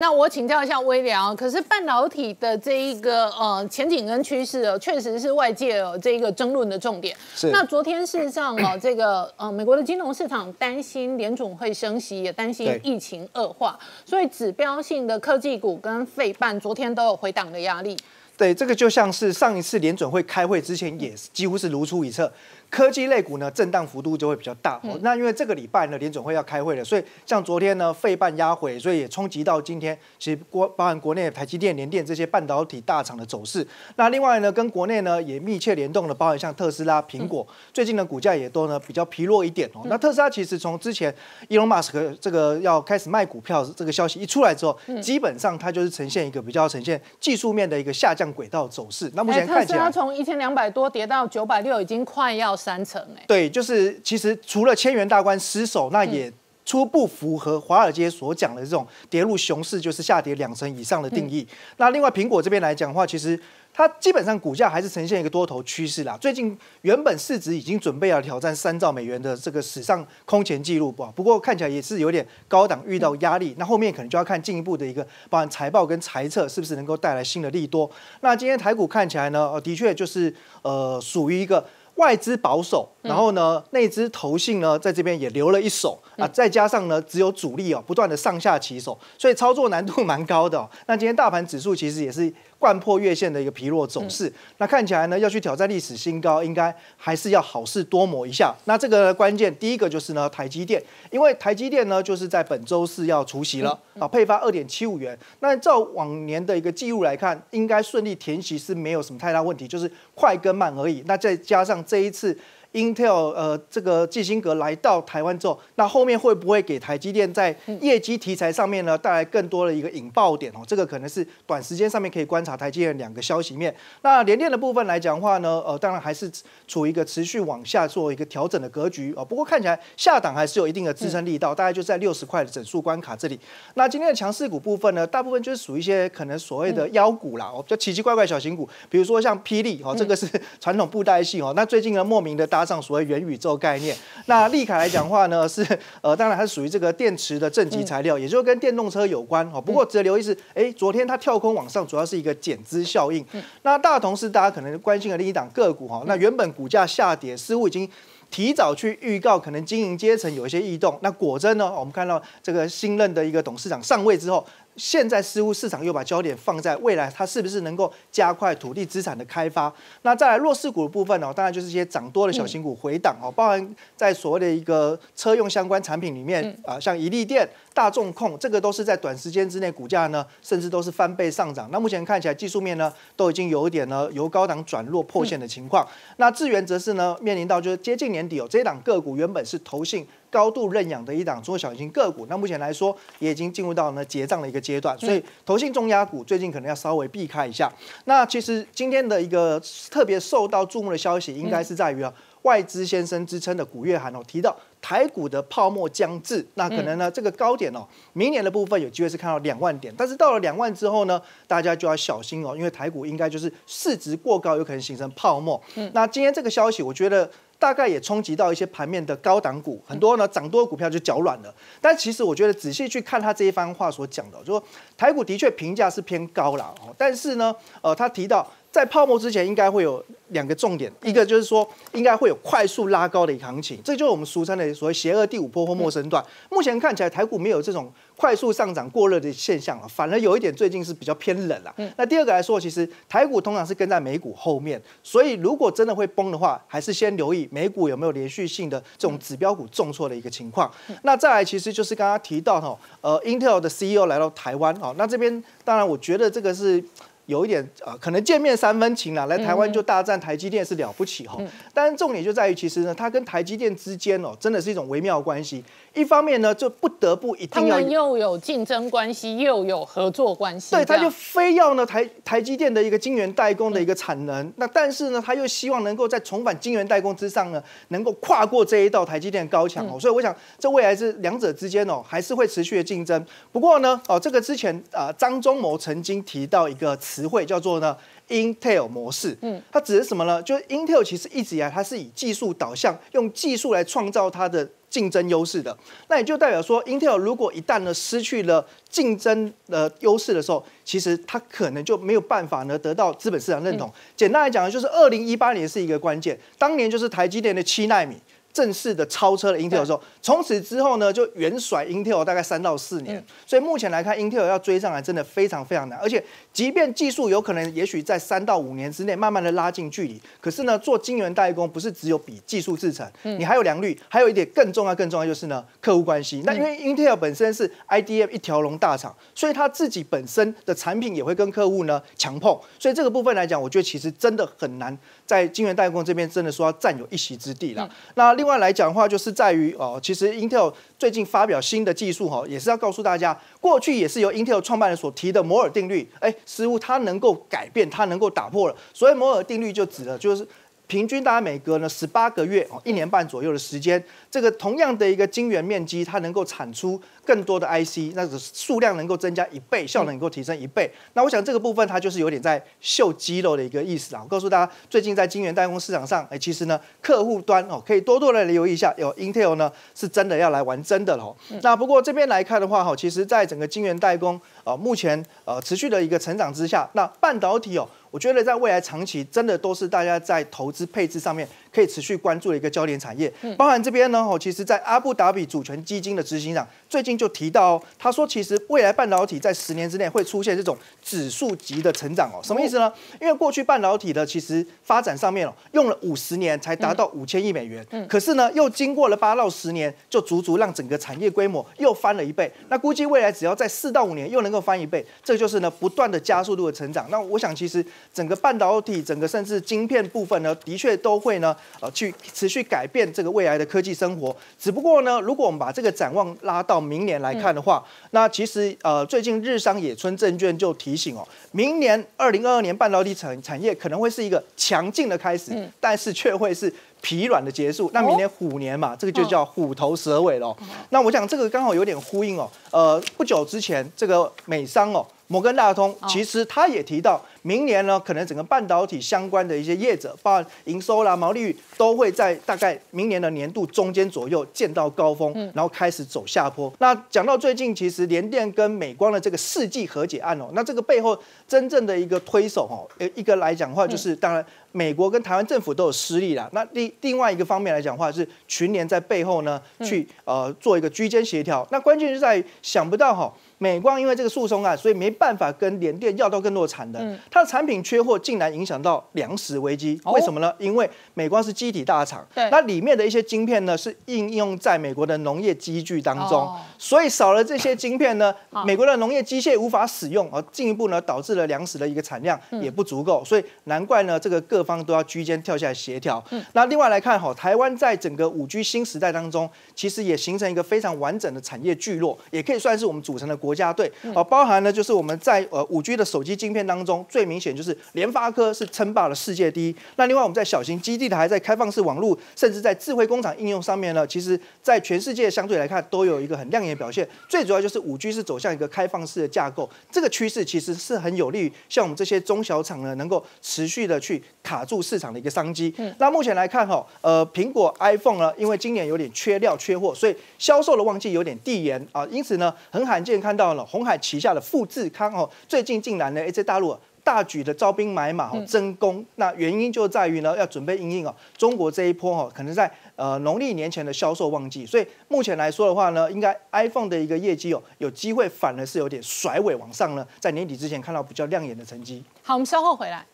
那我请教一下威廉啊，可是半导体的这一个呃前景跟趋势啊，确实是外界呃这个争论的重点。是，那昨天事实上啊，这个呃美国的金融市场担心联准会升息，也担心疫情恶化，所以指标性的科技股跟费半昨天都有回档的压力。对，这个就像是上一次联准会开会之前，也几乎是如出一辙。科技类股呢，震荡幅度就会比较大哦。那因为这个礼拜呢，联总会要开会了，所以像昨天呢，费半压回，所以也冲击到今天。其实国包含国内台积电、联电这些半导体大厂的走势。那另外呢，跟国内呢也密切联动的，包含像特斯拉、苹果，最近的股价也都呢比较疲弱一点哦。那特斯拉其实从之前伊隆马斯克这个要开始卖股票这个消息一出来之后，基本上它就是呈现一个比较呈现技术面的一个下降轨道走势。那目前看起来，从一千两百多跌到九百六，已经快要。三成哎，对，就是其实除了千元大关失守，那也初步符合华尔街所讲的这种跌入熊市，就是下跌两成以上的定义。那另外苹果这边来讲的话，其实它基本上股价还是呈现一个多头趋势啦。最近原本市值已经准备要挑战三兆美元的这个史上空前纪录不不过看起来也是有点高档遇到压力。那后面可能就要看进一步的一个包含财报跟财测是不是能够带来新的利多。那今天台股看起来呢，呃，的确就是呃属于一个。外资保守，然后呢，内资投信呢，在这边也留了一手啊，再加上呢，只有主力哦，不断的上下起手，所以操作难度蛮高的。那今天大盘指数其实也是。惯破月线的一个疲弱走势，那看起来呢要去挑战历史新高，应该还是要好事多磨一下。那这个关键第一个就是呢台积电，因为台积电呢就是在本周四要除息了啊，配发二点七五元。那照往年的一个记录来看，应该顺利填息是没有什么太大问题，就是快跟慢而已。那再加上这一次。Intel 呃，这个基辛格来到台湾之后，那后面会不会给台积电在业绩题材上面呢带来更多的一个引爆点哦？这个可能是短时间上面可以观察台积电两个消息面。那联电的部分来讲的话呢，呃，当然还是处于一个持续往下做一个调整的格局哦。不过看起来下档还是有一定的支撑力道，大概就在六十块的整数关卡这里。那今天的强势股部分呢，大部分就是属一些可能所谓的妖股啦，哦，较奇奇怪怪小型股，比如说像霹雳哦，这个是传统布袋戏哦，那最近呢莫名的大。加上所谓元宇宙概念，那力凯来讲话呢 是呃，当然它是属于这个电池的正极材料，也就跟电动车有关哦。不过值得留意是，哎，昨天它跳空往上，主要是一个减资效应。那大同是大家可能关心的另一档个股哈。那原本股价下跌，似乎已经提早去预告，可能经营阶层有一些异动。那果真呢，我们看到这个新任的一个董事长上位之后。现在似乎市场又把焦点放在未来，它是不是能够加快土地资产的开发？那再来弱势股的部分呢？当然就是一些涨多的小型股回档哦，包含在所谓的一个车用相关产品里面啊，像一利电、大众控，这个都是在短时间之内股价呢，甚至都是翻倍上涨。那目前看起来技术面呢，都已经有一点呢由高档转弱破线的情况。那智源则是呢面临到就是接近年底哦，这档个股原本是投信。高度认养的一档中小型个股，那目前来说也已经进入到呢结账的一个阶段，所以投信重压股最近可能要稍微避开一下。那其实今天的一个特别受到注目的消息，应该是在于啊，外资先生之称的古月涵哦提到台股的泡沫将至，那可能呢这个高点哦，明年的部分有机会是看到两万点，但是到了两万之后呢，大家就要小心哦，因为台股应该就是市值过高，有可能形成泡沫。那今天这个消息，我觉得。大概也冲击到一些盘面的高档股，很多呢涨多股票就脚软了。但其实我觉得仔细去看他这一番话所讲的，就说台股的确评价是偏高了。但是呢，呃，他提到。在泡沫之前应该会有两个重点，一个就是说应该会有快速拉高的一个行情，这就是我们俗称的所谓“邪恶第五波”或“陌生段”。目前看起来台股没有这种快速上涨过热的现象了，反而有一点最近是比较偏冷了。那第二个来说，其实台股通常是跟在美股后面，所以如果真的会崩的话，还是先留意美股有没有连续性的这种指标股重挫的一个情况。那再来其实就是刚刚提到哈，呃，Intel 的 CEO 来到台湾啊，那这边当然我觉得这个是。有一点啊，可能见面三分情啊，来台湾就大战台积电是了不起哈。但是重点就在于，其实呢，它跟台积电之间哦，真的是一种微妙关系。一方面呢，就不得不一定要他们又有竞争关系，又有合作关系。对，他就非要呢台台积电的一个晶圆代工的一个产能。那但是呢，他又希望能够在重返晶圆代工之上呢，能够跨过这一道台积电高墙哦。所以我想，这未来是两者之间哦，还是会持续的竞争。不过呢，哦，这个之前啊，张忠谋曾经提到一个词。词汇叫做呢，Intel 模式，嗯，它指的是什么呢？就是 Intel 其实一直以来它是以技术导向，用技术来创造它的竞争优势的。那也就代表说，Intel 如果一旦呢失去了竞争的优势的时候，其实它可能就没有办法呢得到资本市场认同。简单来讲呢，就是二零一八年是一个关键，当年就是台积电的七纳米。正式的超车了 Intel 之后，从此之后呢，就远甩 Intel 大概三到四年。所以目前来看，Intel 要追上来真的非常非常难。而且，即便技术有可能，也许在三到五年之内慢慢的拉近距离，可是呢，做晶圆代工不是只有比技术制成，你还有良率，还有一点更重要、更重要就是呢，客户关系。那因为 Intel 本身是 IDM 一条龙大厂，所以他自己本身的产品也会跟客户呢强碰。所以这个部分来讲，我觉得其实真的很难在晶圆代工这边真的说要占有一席之地了。那另外来讲的话，就是在于哦，其实 Intel 最近发表新的技术哈，也是要告诉大家，过去也是由 Intel 创办人所提的摩尔定律，哎，似乎它能够改变，它能够打破了，所以摩尔定律就指的就是。平均大概每隔呢十八个月哦一年半左右的时间，这个同样的一个晶圆面积，它能够产出更多的 IC，那个数量能够增加一倍，效能能够提升一倍。那我想这个部分它就是有点在秀肌肉的一个意思啊。我告诉大家，最近在晶圆代工市场上，哎，其实呢，客户端哦可以多多的留意一下。有 Intel 呢是真的要来玩真的了。那不过这边来看的话，哈，其实在整个晶圆代工呃目前呃持续的一个成长之下，那半导体哦。我觉得在未来长期，真的都是大家在投资配置上面可以持续关注的一个焦点产业，包含这边呢，其实，在阿布达比主权基金的执行长。最近就提到，他说其实未来半导体在十年之内会出现这种指数级的成长哦，什么意思呢？因为过去半导体的其实发展上面哦，用了五十年才达到五千亿美元，嗯，可是呢又经过了八到十年，就足足让整个产业规模又翻了一倍。那估计未来只要在四到五年又能够翻一倍，这就是呢不断的加速度的成长。那我想其实整个半导体整个甚至晶片部分呢，的确都会呢呃去持续改变这个未来的科技生活。只不过呢，如果我们把这个展望拉到。明年来看的话，那其实呃，最近日商野村证券就提醒哦，明年二零二二年半导体产产业可能会是一个强劲的开始，但是却会是疲软的结束。那明年虎年嘛，这个就叫虎头蛇尾喽。那我想这个刚好有点呼应哦，呃，不久之前这个美商哦，摩根大通其实他也提到。明年呢，可能整个半导体相关的一些业者，包括营收啦、毛利率，都会在大概明年的年度中间左右见到高峰，然后开始走下坡。那讲到最近，其实联电跟美光的这个世纪和解案哦，那这个背后真正的一个推手哦，一个来讲话就是，当然美国跟台湾政府都有失利啦。那另另外一个方面来讲话是群联在背后呢，去呃做一个居间协调。那关键就在想不到哈，美光因为这个诉讼案，所以没办法跟联电要到更多的产能。它的产品缺货，竟然影响到粮食危机，为什么呢？因为美国是机体大厂，那里面的一些晶片呢，是应用在美国的农业机具当中，所以少了这些晶片呢，美国的农业机械无法使用，而进一步呢，导致了粮食的一个产量也不足够，所以难怪呢，这个各方都要居间跳下来协调。那另外来看哈，台湾在整个五 G 新时代当中，其实也形成一个非常完整的产业聚落，也可以算是我们组成的国家队，啊，包含呢就是我们在呃五 G 的手机晶片当中。最明显就是联发科是称霸了世界第一。那另外我们在小型基地台、在开放式网络，甚至在智慧工厂应用上面呢，其实，在全世界相对来看都有一个很亮眼的表现。最主要就是五 G 是走向一个开放式的架构，这个趋势其实是很有利于像我们这些中小厂呢，能够持续的去卡住市场的一个商机。那目前来看哈，呃，苹果 iPhone 呢，因为今年有点缺料缺货，所以销售的旺季有点递延啊，因此呢，很罕见看到了红海旗下的富士康哦，最近竟然呢在大陆。大举的招兵买马哦，增攻，那原因就在于呢，要准备应对哦，中国这一波哈，可能在呃农历年前的销售旺季，所以目前来说的话呢，应该 iPhone 的一个业绩哦，有机会反而是有点甩尾往上呢，在年底之前看到比较亮眼的成绩。好，我们稍后回来。